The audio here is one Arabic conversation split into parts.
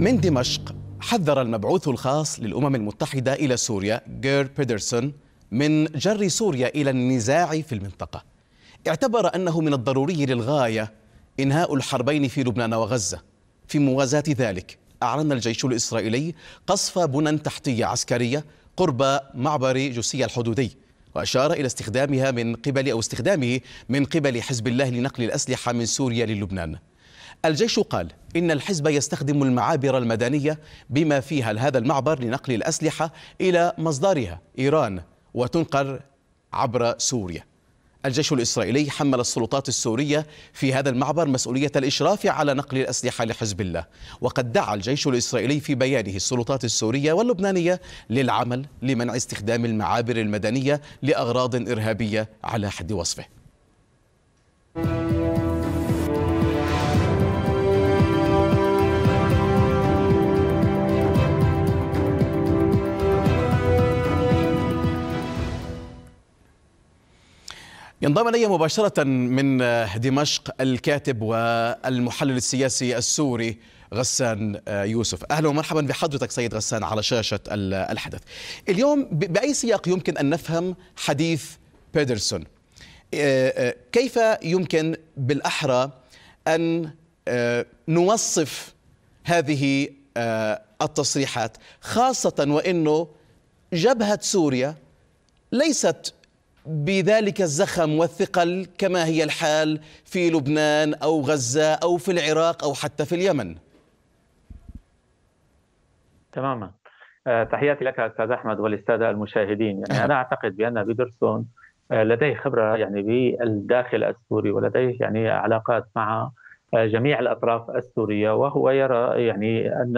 من دمشق حذر المبعوث الخاص للأمم المتحدة إلى سوريا جير بيدرسون من جر سوريا إلى النزاع في المنطقة اعتبر أنه من الضروري للغاية إنهاء الحربين في لبنان وغزة في موازاة ذلك أعلن الجيش الإسرائيلي قصف بنى تحتية عسكرية قرب معبر جوسيا الحدودي وأشار إلى استخدامها من قبل أو استخدامه من قبل حزب الله لنقل الأسلحة من سوريا للبنان الجيش قال إن الحزب يستخدم المعابر المدنية بما فيها هذا المعبر لنقل الأسلحة إلى مصدرها إيران وتنقل عبر سوريا الجيش الإسرائيلي حمل السلطات السورية في هذا المعبر مسؤولية الإشراف على نقل الأسلحة لحزب الله وقد دعا الجيش الإسرائيلي في بيانه السلطات السورية واللبنانية للعمل لمنع استخدام المعابر المدنية لأغراض إرهابية على حد وصفه ينضم الي مباشره من آه، دمشق الكاتب والمحلل السياسي السوري غسان آه، يوسف اهلا ومرحبا بحضرتك سيد غسان على شاشه آه، الحدث اليوم باي سياق يمكن ان نفهم حديث بيدرسون كيف يمكن بالاحرى ان نوصف هذه التصريحات خاصه وانه جبهه سوريا ليست بذلك الزخم والثقل كما هي الحال في لبنان او غزه او في العراق او حتى في اليمن. تماما آه، تحياتي لك استاذ احمد وللساده المشاهدين يعني انا اعتقد بان بيدرسون آه، لديه خبره يعني بالداخل السوري ولديه يعني علاقات مع آه، جميع الاطراف السوريه وهو يرى يعني ان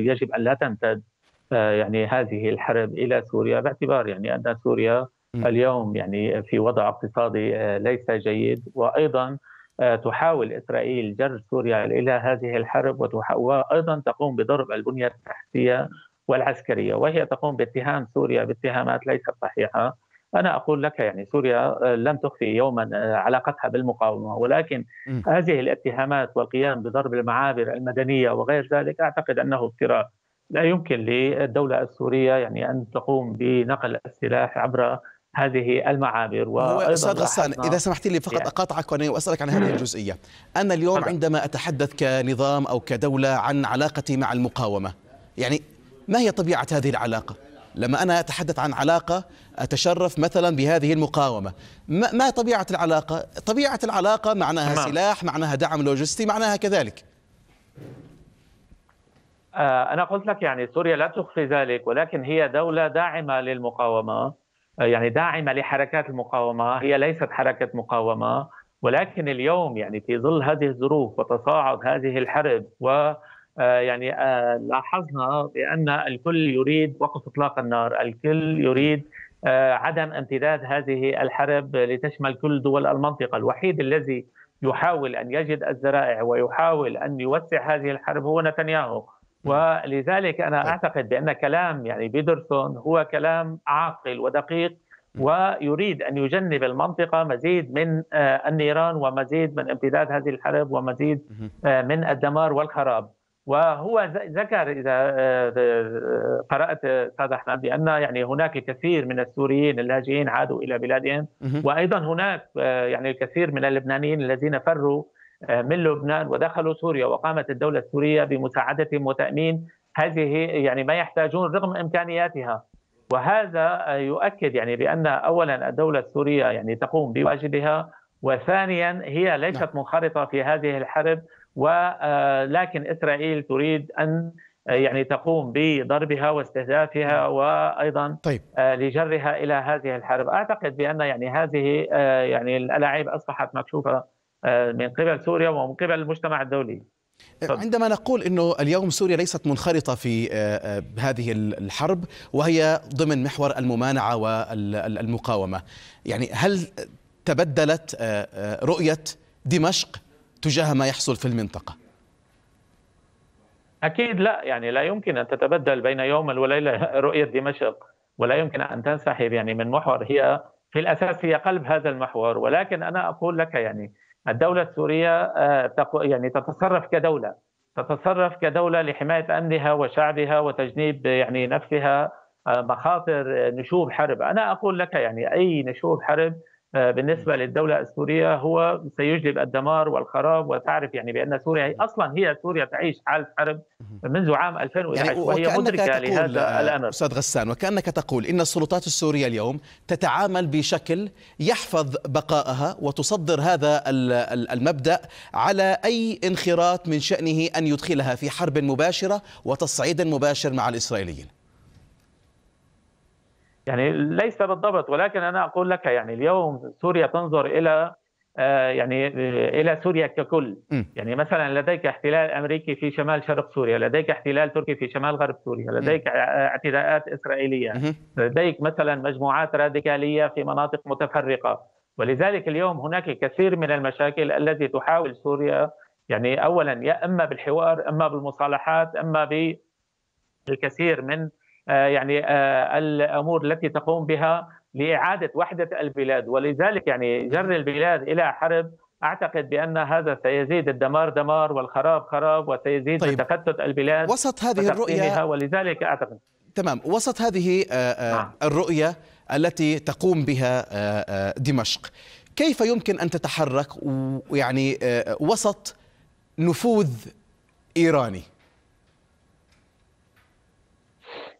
يجب ان لا تمتد يعني هذه الحرب الى سوريا باعتبار يعني ان سوريا اليوم يعني في وضع اقتصادي آه، ليس جيد وايضا آه، تحاول اسرائيل جر سوريا الى هذه الحرب وايضا تقوم بضرب البنيه التحتيه والعسكريه وهي تقوم باتهام سوريا باتهامات ليست صحيحه انا اقول لك يعني سوريا آه، لم تخفي يوما علاقتها بالمقاومه ولكن م. هذه الاتهامات والقيام بضرب المعابر المدنيه وغير ذلك اعتقد انه افتراء لا يمكن للدوله السوريه يعني ان تقوم بنقل السلاح عبر هذه المعابر و استاذ غسان اذا سمحت لي فقط اقاطعك واسالك عن هذه الجزئيه انا اليوم طبعا. عندما اتحدث كنظام او كدوله عن علاقتي مع المقاومه يعني ما هي طبيعه هذه العلاقه لما انا اتحدث عن علاقه اتشرف مثلا بهذه المقاومه ما, ما طبيعه العلاقه طبيعه العلاقه معناها طبعا. سلاح معناها دعم لوجستي معناها كذلك آه، انا قلت لك يعني سوريا لا تخفي ذلك ولكن هي دوله داعمه للمقاومه يعني داعمه لحركات المقاومه هي ليست حركه مقاومه ولكن اليوم يعني في ظل هذه الظروف وتصاعد هذه الحرب و آه، يعني آه، لاحظنا بان الكل يريد وقف اطلاق النار، الكل يريد آه، عدم امتداد هذه الحرب لتشمل كل دول المنطقه، الوحيد الذي يحاول ان يجد الذرائع ويحاول ان يوسع هذه الحرب هو نتنياهو، ولذلك انا طيب. اعتقد بان كلام يعني بيدرسون هو كلام عاقل ودقيق ويريد ان يجنب المنطقه مزيد من آه، النيران ومزيد من امتداد هذه الحرب ومزيد آه، من الدمار والخراب وهو ذكر اذا آه، قرات استاذ احمد بان يعني هناك الكثير من السوريين اللاجئين عادوا الى بلادهم وايضا هناك يعني الكثير من اللبنانيين الذين فروا آه، من لبنان ودخلوا سوريا وقامت الدولة السورية بمساعدتهم وتأمين هذه يعني ما يحتاجون رغم إمكانياتها وهذا يؤكد يعني بأن أولا الدولة السورية يعني تقوم بواجبها وثانيا هي نعم. ليست منخرطة في هذه الحرب ولكن آه، إسرائيل تريد أن آه، يعني تقوم بضربها واستهدافها نعم. وايضا طيب. لجرها الى هذه الحرب اعتقد بان يعني هذه يعني الالاعيب اصبحت مكشوفه آه، من قبل سوريا ومن قبل المجتمع الدولي آه، عندما نقول انه اليوم سوريا ليست منخرطه في آه، هذه الحرب وهي ضمن محور الممانعه والمقاومه، يعني هل تبدلت رؤيه دمشق تجاه ما يحصل في المنطقه؟ اكيد لا يعني لا يمكن ان تتبدل بين يوم وليله رؤيه دمشق ولا يمكن ان تنسحب يعني من محور هي في الاساس هي قلب هذا المحور ولكن انا اقول لك يعني الدولة السورية آه، يعني تتصرف كدولة تتصرف كدولة لحماية أمنها وشعبها وتجنيب يعني نفسها آه، مخاطر نشوب حرب أنا أقول لك يعني أي نشوب حرب بالنسبه للدوله السوريه هو سيجلب الدمار والخراب وتعرف يعني بان سوريا هي اصلا هي سوريا تعيش حاله حرب منذ عام 2011 يعني وهي مدركه لهذا آه، الامر استاذ غسان وكانك تقول ان السلطات السوريه اليوم تتعامل بشكل يحفظ بقائها وتصدر هذا المبدا على اي انخراط من شانه ان يدخلها في حرب مباشره وتصعيد مباشر مع الاسرائيليين يعني ليس بالضبط ولكن انا اقول لك يعني اليوم سوريا تنظر الى آه، يعني آه، الى سوريا ككل يعني مثلا لديك احتلال امريكي في شمال شرق سوريا لديك احتلال تركي في شمال غرب سوريا لديك آه، اعتداءات اسرائيليه لديك مثلا مجموعات راديكاليه في مناطق متفرقه ولذلك اليوم هناك كثير من المشاكل التي تحاول سوريا يعني اولا يا اما بالحوار اما بالمصالحات اما بالكثير من آه، يعني آه، الامور التي تقوم بها لاعاده وحده البلاد ولذلك يعني جر البلاد الى حرب اعتقد بان هذا سيزيد الدمار دمار والخراب خراب وسيزيد طيب. تشتت البلاد وسط هذه الرؤيه ولذلك اعتقد تمام وسط هذه آه، نعم. الرؤيه التي تقوم بها دمشق كيف يمكن ان تتحرك يعني وسط نفوذ ايراني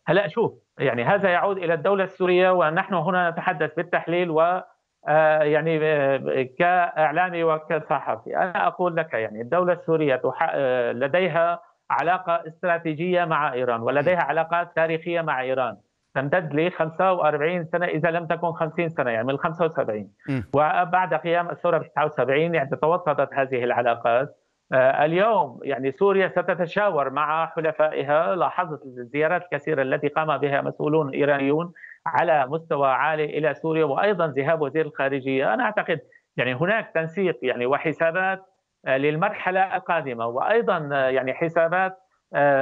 هلا شوف يعني هذا يعود الى الدوله السوريه ونحن هنا نتحدث بالتحليل و آه، يعني آه، كاعلامي وكصحفي انا اقول لك يعني الدوله السوريه آه، لديها علاقه استراتيجيه مع ايران ولديها علاقات تاريخيه مع ايران تمتد ل 45 سنه اذا لم تكن 50 سنه يعني من 75 وبعد قيام الثوره ب 79 يعني توطدت هذه العلاقات آه، اليوم يعني سوريا ستتشاور مع حلفائها لاحظت الزيارات الكثيرة التي قام بها مسؤولون إيرانيون على مستوى عالي إلى سوريا وأيضا ذهاب وزير الخارجية أنا أعتقد يعني هناك تنسيق يعني وحسابات آه، للمرحلة القادمة وأيضا آه، يعني حسابات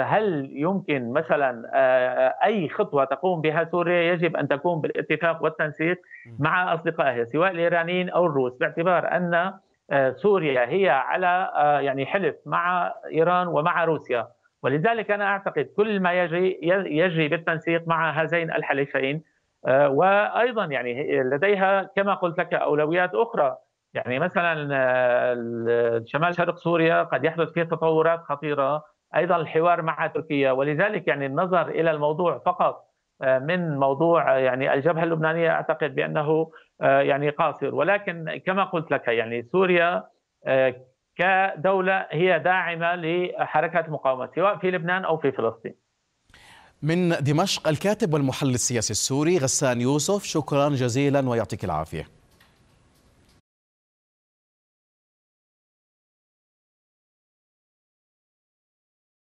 هل يمكن مثلا اي خطوه تقوم بها سوريا يجب ان تكون بالاتفاق والتنسيق مع اصدقائها سواء الايرانيين او الروس باعتبار ان آه، سوريا هي على آه، يعني حلف مع ايران ومع روسيا ولذلك انا اعتقد كل ما يجري يجري بالتنسيق مع هذين الحليفين آه، وايضا يعني لديها كما قلت لك اولويات اخرى يعني مثلا شمال شرق سوريا قد يحدث فيه تطورات خطيره ايضا الحوار مع تركيا ولذلك يعني النظر الى الموضوع فقط آه، من موضوع آه، يعني الجبهه اللبنانيه اعتقد بانه آه، يعني قاصر ولكن كما قلت لك يعني سوريا كدوله هي داعمه لحركه المقاومه سواء في لبنان او في فلسطين. من دمشق الكاتب والمحلل السياسي السوري غسان يوسف شكرا جزيلا ويعطيك العافيه.